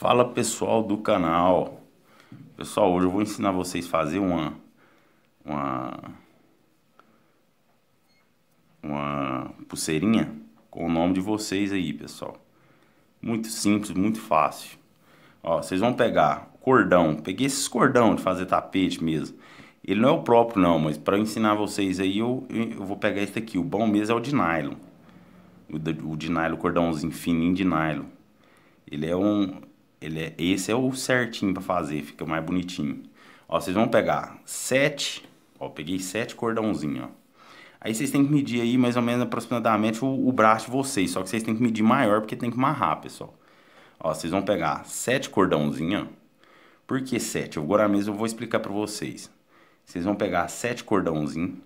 Fala pessoal do canal. Pessoal, hoje eu vou ensinar vocês a fazer uma uma uma pulseirinha com o nome de vocês aí, pessoal. Muito simples, muito fácil. Ó, vocês vão pegar cordão, peguei esses cordão de fazer tapete mesmo. Ele não é o próprio não, mas para ensinar vocês aí eu, eu vou pegar esse aqui. O bom mesmo é o de nylon. O de, o de nylon, cordãozinho fininho de nylon. Ele é um ele é, esse é o certinho para fazer, fica mais bonitinho. Ó, vocês vão pegar sete, ó, peguei sete cordãozinhos, ó. Aí vocês têm que medir aí mais ou menos aproximadamente o, o, braço de vocês, só que vocês têm que medir maior porque tem que amarrar, pessoal. Ó, vocês vão pegar sete cordãozinhos, por que sete? Agora mesmo eu vou explicar para vocês. Vocês vão pegar sete cordãozinhos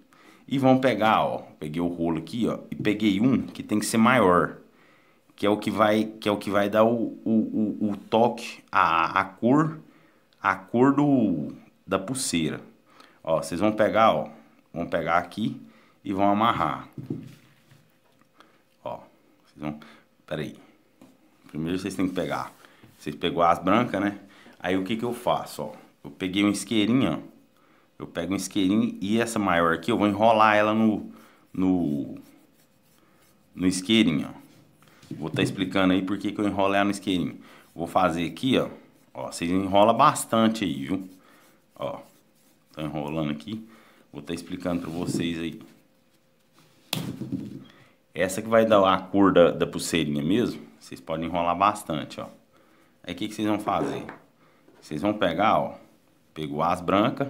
e vão pegar, ó, peguei o rolo aqui, ó, e peguei um que tem que ser maior, que é o que vai, que é o que vai dar o, o, o, o toque, a, a cor, a cor do, da pulseira. Ó, vocês vão pegar, ó, vão pegar aqui e vão amarrar. Ó, vocês vão, peraí. Primeiro vocês têm que pegar, vocês pegou as brancas, né? Aí o que que eu faço, ó? Eu peguei um isqueirinho, ó. Eu pego um isqueirinho e essa maior aqui, eu vou enrolar ela no, no, no isqueirinho, ó. Vou estar tá explicando aí por que, eu enrolo ela no isqueirinho. Vou fazer aqui, ó. Ó, vocês enrolam bastante aí, viu? Ó, tá enrolando aqui. Vou estar tá explicando para vocês aí. Essa que vai dar a cor da, da pulseirinha mesmo, vocês podem enrolar bastante, ó. Aí o que, que vocês vão fazer? Vocês vão pegar, ó, pegou as brancas,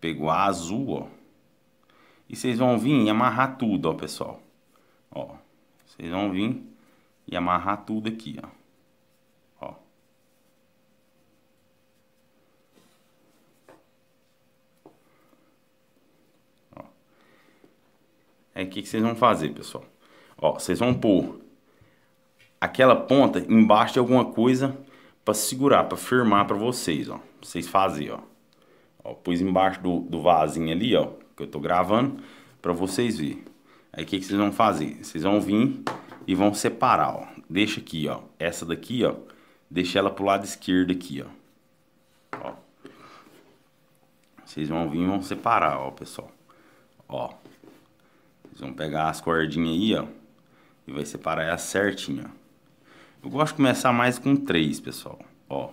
pegou a azul, ó. E vocês vão vir e amarrar tudo, ó, pessoal. Ó, vocês vão vir e amarrar tudo aqui, ó. ó. ó. Aí é, o que, que vocês vão fazer, pessoal? Ó, vocês vão pôr aquela ponta embaixo de alguma coisa para segurar, para firmar para vocês, ó. Pra vocês fazerem, ó. ó. Pus embaixo do, do vasinho ali, ó, que eu tô gravando, para vocês verem. Aí o que, que vocês vão fazer? Vocês vão vir e vão separar, ó. Deixa aqui, ó. Essa daqui, ó. Deixa ela pro lado esquerdo aqui, ó. ó. Vocês vão vir e vão separar, ó, pessoal. Ó. Vocês vão pegar as cordinhas aí, ó. E vai separar ela certinha, Eu gosto de começar mais com três, pessoal. Ó.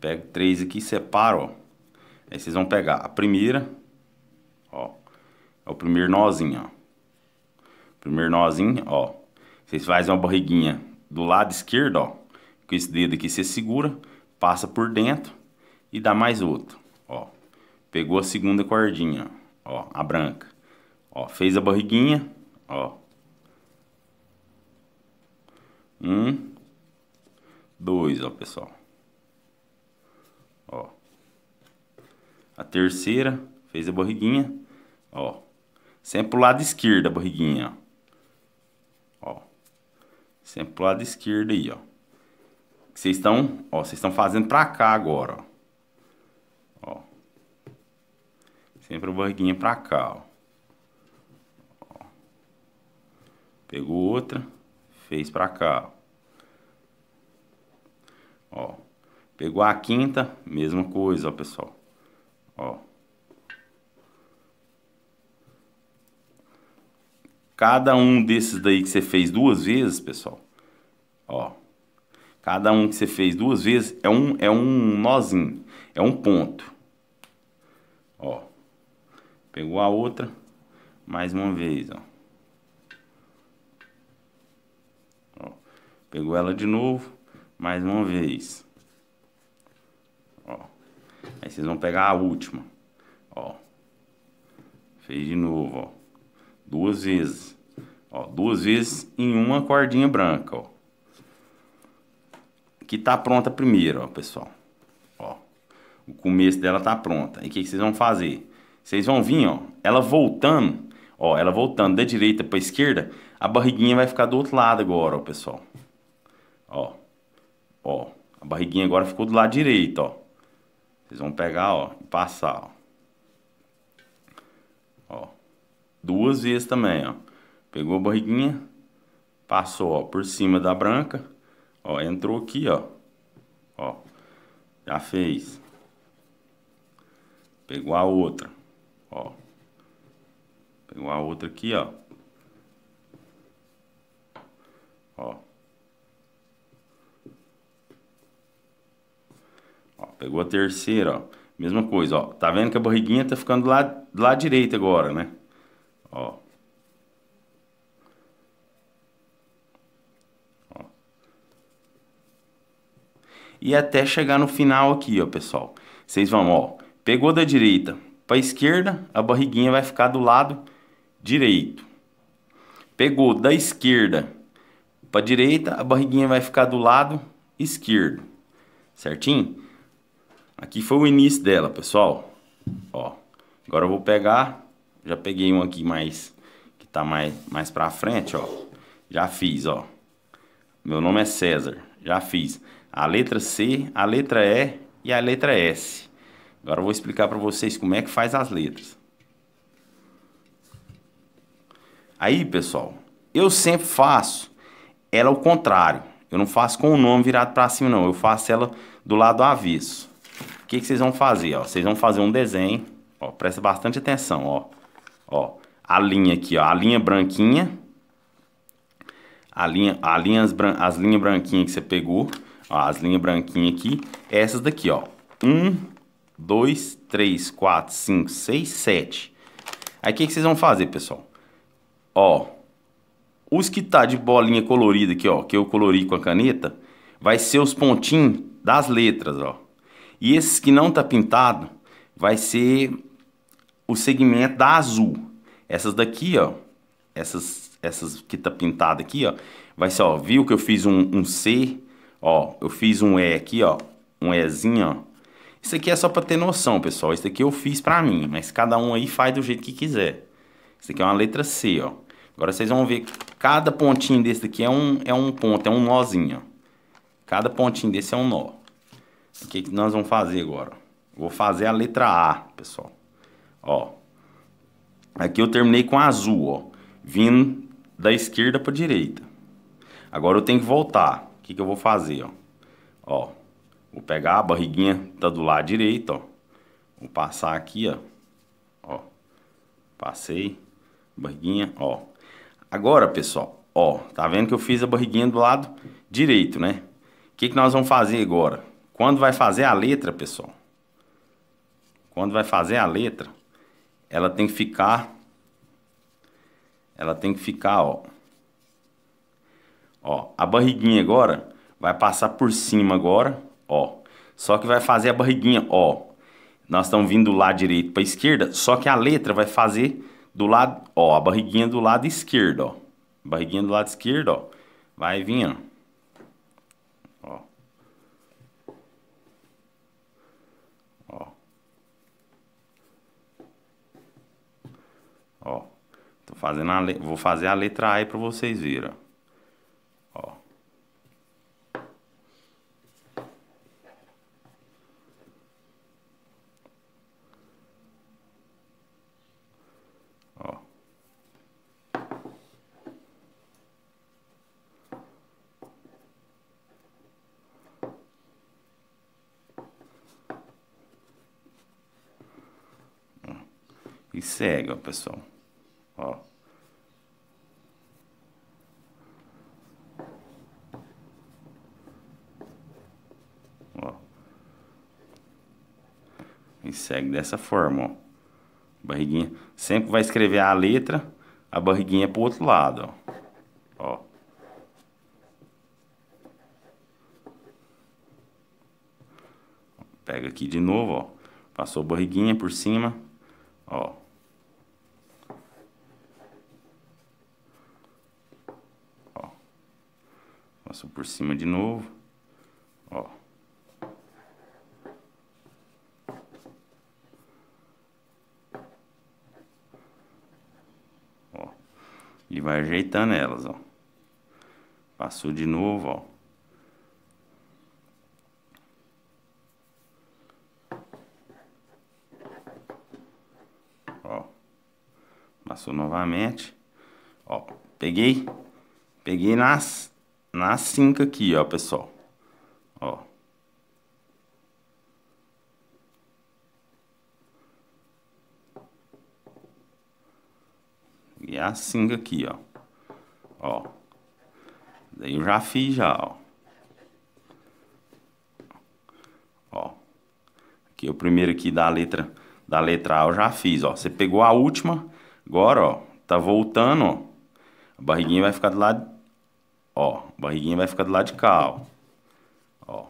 Pego três aqui e separo, ó. Aí vocês vão pegar a primeira, ó. É o primeiro nozinho, ó. Primeiro nozinho, ó você faz uma barriguinha do lado esquerdo, ó. Com esse dedo aqui você segura, passa por dentro e dá mais outro, ó. Pegou a segunda cordinha, ó, a branca. Ó, fez a barriguinha, ó. Um, dois, ó, pessoal. Ó. A terceira, fez a barriguinha, ó. Sempre pro lado esquerdo a barriguinha, ó. Sempre pro lado esquerdo aí, ó. Vocês estão, ó, vocês estão fazendo pra cá agora, ó. ó. Sempre o barriguinha é pra cá, ó. Pegou outra, fez pra cá. Ó. Pegou a quinta, mesma coisa, ó, pessoal. Ó. Cada um desses daí que você fez duas vezes, pessoal, ó. Cada um que você fez duas vezes é um, é um nozinho, é um ponto. Ó. Pegou a outra, mais uma vez, ó. ó. Pegou ela de novo, mais uma vez. Ó. Aí vocês vão pegar a última. Ó. Fez de novo, ó duas vezes. Ó, duas vezes em uma cordinha branca, ó. Que tá pronta primeiro, ó, pessoal. Ó, o começo dela tá pronta. E o que, que vocês vão fazer? Vocês vão vir, ó, ela voltando, ó, ela voltando da direita pra esquerda, a barriguinha vai ficar do outro lado agora, ó, pessoal. Ó, ó, a barriguinha agora ficou do lado direito, ó. Vocês vão pegar, ó, e passar, ó. Duas vezes também, ó. Pegou a barriguinha, passou, ó, por cima da branca, ó, entrou aqui, ó. Ó, já fez. Pegou a outra, ó. Pegou a outra aqui, ó. Ó. ó pegou a terceira, ó. Mesma coisa, ó. Tá vendo que a barriguinha tá ficando do lado, do lado direito agora, né? Ó. ó. E até chegar no final aqui, ó, pessoal. Vocês vão, ó. Pegou da direita para esquerda, a barriguinha vai ficar do lado direito. Pegou da esquerda para direita, a barriguinha vai ficar do lado esquerdo. Certinho? Aqui foi o início dela, pessoal. Ó. Agora eu vou pegar já peguei um aqui mais, que tá mais, mais pra frente, ó. Já fiz, ó. Meu nome é César. Já fiz a letra C, a letra E e a letra S. Agora eu vou explicar para vocês como é que faz as letras. Aí, pessoal, eu sempre faço ela ao contrário. Eu não faço com o nome virado para cima, não. Eu faço ela do lado avesso. O que, que vocês vão fazer? Ó? Vocês vão fazer um desenho. Ó, presta bastante atenção. Ó. Ó, a linha aqui, ó, a linha branquinha, a linha, a linha, as, bran, as linhas branquinhas que você pegou, ó, as linhas branquinhas aqui, é essas daqui, ó, 1, 2, 3, 4, 5, 6, 7. Aí o que, que vocês vão fazer, pessoal? Ó, os que tá de bolinha colorida aqui, ó, que eu colori com a caneta, vai ser os pontinhos das letras, ó. E esses que não tá pintado, vai ser o segmento da azul. Essas daqui, ó, essas, essas que tá pintada aqui, ó, vai ser, ó, viu que eu fiz um, um C, ó, eu fiz um E aqui, ó, um Ezinho, ó. Isso aqui é só para ter noção, pessoal. Isso daqui eu fiz para mim, mas cada um aí faz do jeito que quiser. Isso aqui é uma letra C, ó. Agora vocês vão ver cada pontinho desse daqui é um, é um ponto, é um nozinho, ó. Cada pontinho desse é um nó. O que, que nós vamos fazer agora? Vou fazer a letra A, pessoal. Ó. Aqui eu terminei com azul, ó. Vindo da esquerda para direita. Agora eu tenho que voltar. O que, que eu vou fazer, ó? Ó. Vou pegar a barriguinha tá do lado direito, ó. Vou passar aqui, ó. Ó. Passei. Barriguinha, ó. Agora, pessoal, ó. Tá vendo que eu fiz a barriguinha do lado direito, né? O que, que nós vamos fazer agora? Quando vai fazer a letra, pessoal? Quando vai fazer a letra, ela tem que ficar ela tem que ficar, ó. Ó, a barriguinha agora vai passar por cima agora, ó. Só que vai fazer a barriguinha, ó. Nós estamos vindo do lado direito para esquerda, só que a letra vai fazer do lado, ó, a barriguinha do lado esquerdo, ó. Barriguinha do lado esquerdo, ó. Vai vir, ó. Tô fazendo a, vou fazer a letra A aí pra vocês verem. Ó. Ó. Hum. E segue, ó, pessoal. segue dessa forma, ó. Barriguinha. Sempre vai escrever a letra, a barriguinha é pro outro lado, ó. ó. Pega aqui de novo, ó. Passou a barriguinha por cima, ó. Ó. Passou por cima de novo. vai ajeitando elas, ó. Passou de novo, ó. Ó. Passou novamente. Ó, peguei. Peguei nas nas cinco aqui, ó, pessoal. Ó. E a cinga aqui, ó. Ó. Daí eu já fiz já, ó. Ó. Aqui é o primeiro aqui da letra da letra A eu já fiz, ó. Você pegou a última, agora, ó, tá voltando, ó. A barriguinha vai ficar do lado, ó, a barriguinha vai ficar do lado de cá, ó. Ó.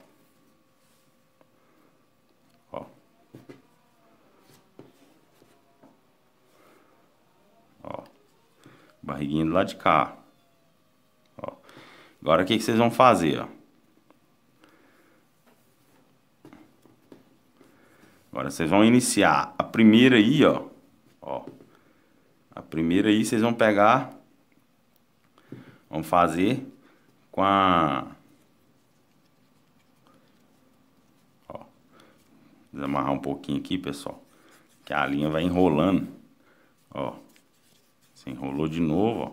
Barriguinha do lado de cá. Ó. Agora o que, que vocês vão fazer, ó? Agora vocês vão iniciar a primeira aí, ó. ó. A primeira aí vocês vão pegar. Vão fazer com a. Ó. Desamarrar um pouquinho aqui, pessoal. Que a linha vai enrolando. Ó. Você assim, enrolou de novo, ó. O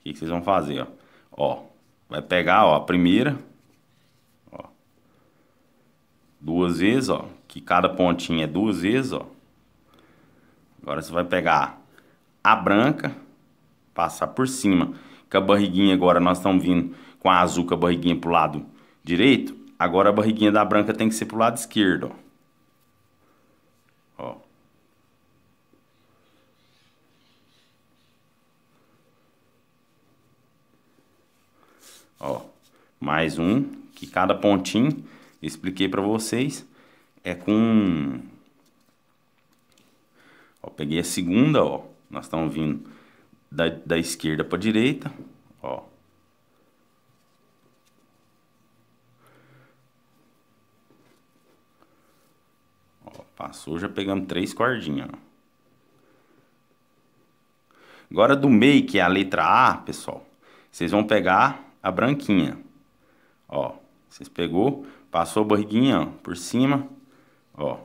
que, que vocês vão fazer, ó? Ó, vai pegar, ó, a primeira. Ó. Duas vezes, ó. Que cada pontinha é duas vezes, ó. Agora você vai pegar a branca, passar por cima. que a barriguinha agora, nós estamos vindo com a azul com a barriguinha pro lado direito. Agora a barriguinha da branca tem que ser pro lado esquerdo, ó. Ó, mais um, que cada pontinho, expliquei para vocês, é com... Ó, peguei a segunda, ó, nós estamos vindo da, da esquerda para direita, ó. ó. Passou, já pegamos três cordinhas, ó. Agora do meio, que é a letra A, pessoal, vocês vão pegar a branquinha. Ó, vocês pegou, passou a barriguinha ó, por cima, ó.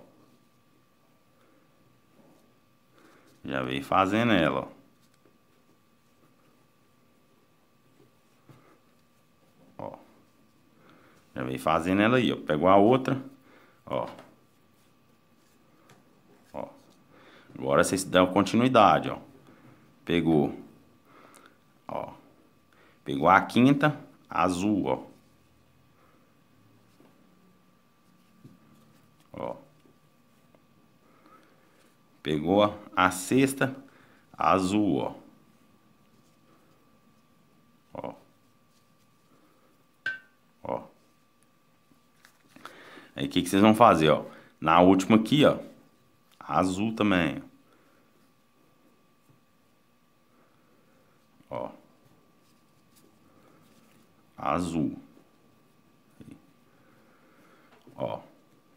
Já veio fazendo ela, ó. Já veio fazendo ela aí, ó. Pegou a outra, ó. Ó. Agora vocês dão continuidade, ó. Pegou. Ó. Pegou a quinta, azul, ó. Ó. Pegou a sexta, azul, ó. Ó. Ó. Aí o que, que vocês vão fazer, ó? Na última aqui, ó. Azul também, ó. azul. Ó, o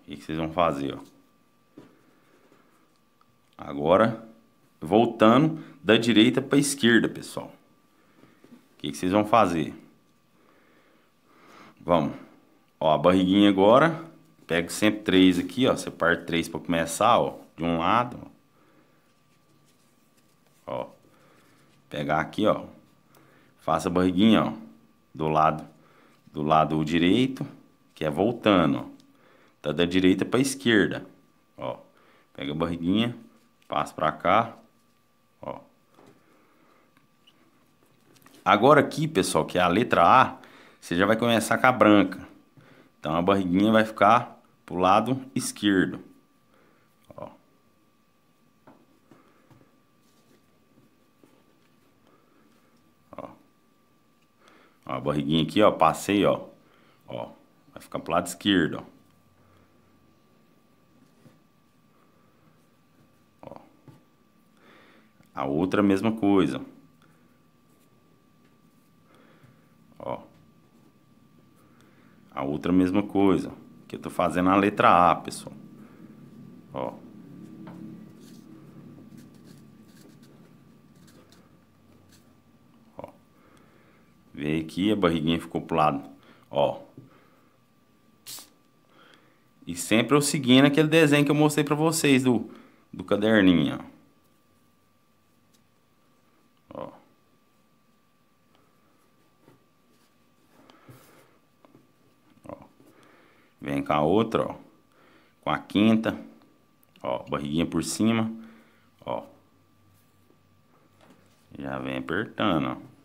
que vocês vão fazer, ó? Agora, voltando da direita para a esquerda, pessoal. O que, vocês vão fazer? Vamos. Ó, a barriguinha agora. Pego sempre três aqui, ó. Separo três para começar, ó. De um lado. Ó. Pegar aqui, ó. Faça a barriguinha, ó do lado do lado direito, que é voltando. Tá da direita para esquerda. Ó. Pega a barriguinha, passa para cá. Ó. Agora aqui, pessoal, que é a letra A, você já vai começar com a branca. Então a barriguinha vai ficar pro lado esquerdo. a barriguinha aqui, ó, passei, ó, ó, vai ficar pro lado esquerdo, ó. ó. A outra mesma coisa, ó. A outra mesma coisa, que eu tô fazendo a letra A, pessoal. aqui, a barriguinha ficou pro lado, ó. E sempre eu seguindo aquele desenho que eu mostrei pra vocês do, do caderninho, ó. Vem com a outra, ó. Com a quinta, ó, barriguinha por cima, ó. Já vem apertando, ó.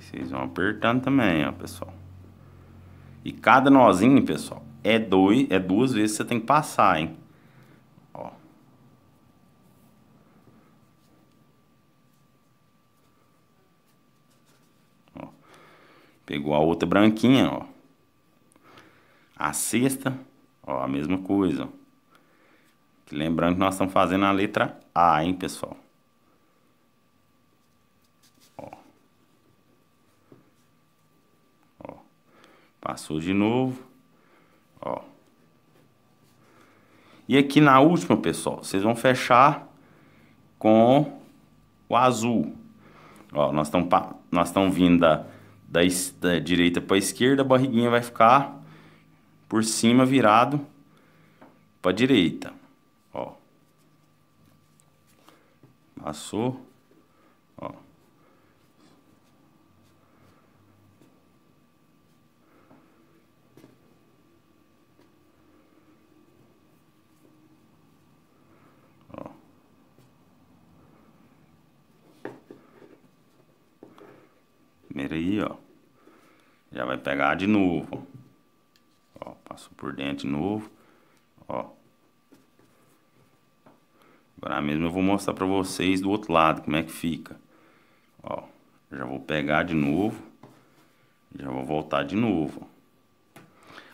vocês vão apertando também, ó, pessoal. E cada nozinho, pessoal, é, dois, é duas vezes que você tem que passar, hein? Ó. ó. Pegou a outra branquinha, ó. A sexta, ó, a mesma coisa, ó. Lembrando que nós estamos fazendo a letra A, hein, pessoal? Passou de novo. Ó. E aqui na última, pessoal, vocês vão fechar com o azul. Ó, nós estamos nós estamos vindo da, da, da direita para a esquerda, a barriguinha vai ficar por cima virado para a direita. Ó. Passou. aí, ó. Já vai pegar de novo. Ó, passou por dentro de novo. Ó. Agora mesmo eu vou mostrar pra vocês do outro lado como é que fica. Ó, já vou pegar de novo. Já vou voltar de novo.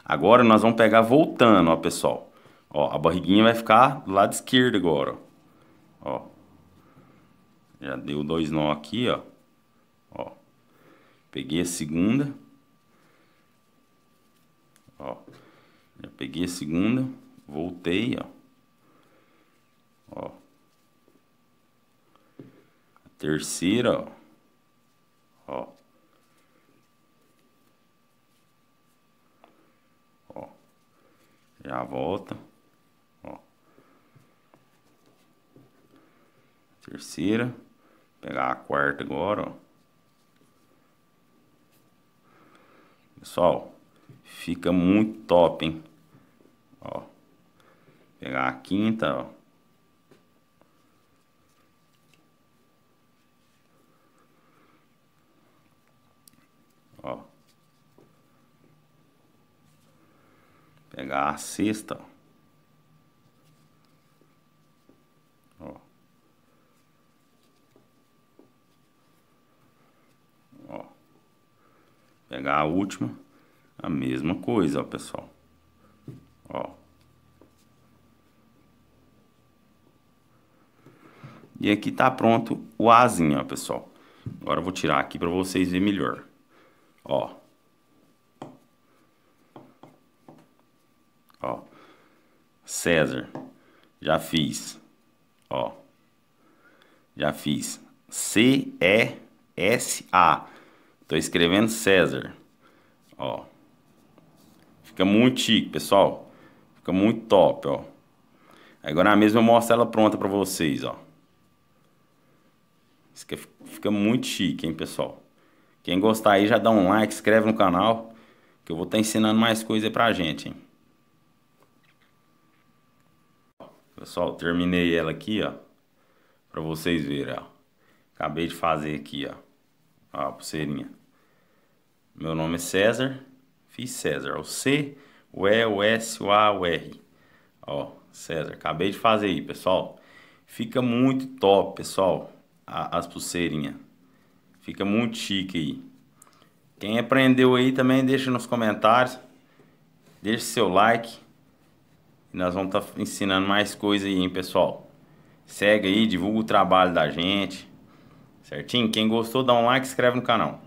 Agora nós vamos pegar voltando, ó, pessoal. Ó, a barriguinha vai ficar do lado esquerdo agora, ó. Já deu dois nó aqui, ó. Peguei a segunda. Ó. Já peguei a segunda. Voltei, ó. Ó. A terceira, ó. Ó. Ó. Já é volta. Ó. Terceira. Vou pegar a quarta agora, ó. Pessoal, fica muito top, hein? Ó. Pegar a quinta, ó. Ó. Pegar a sexta, ó. última, a mesma coisa, ó, pessoal. Ó. E aqui tá pronto o azinho, ó, pessoal. Agora eu vou tirar aqui para vocês verem melhor. Ó. Ó. César. Já fiz. Ó. Já fiz. C-E-S-A. Tô escrevendo César. Ó. Fica muito chique, pessoal. Fica muito top, ó. Agora mesmo eu mostro ela pronta pra vocês, ó. Isso aqui fica muito chique, hein, pessoal. Quem gostar aí já dá um like, inscreve no canal. Que eu vou estar tá ensinando mais coisa aí pra gente, hein. Pessoal, terminei ela aqui, ó. Pra vocês verem, ó. Acabei de fazer aqui, ó. Ó, a pulseirinha. Meu nome é César. Fiz César. O C, o E, o S, o A, o R. Ó, César. Acabei de fazer aí, pessoal. Fica muito top, pessoal. A, as pulseirinhas. Fica muito chique aí. Quem aprendeu aí também, deixa nos comentários. deixa seu like. Nós vamos estar tá ensinando mais coisa aí, hein, pessoal. Segue aí, divulga o trabalho da gente. Certinho? Quem gostou, dá um like e inscreve no canal.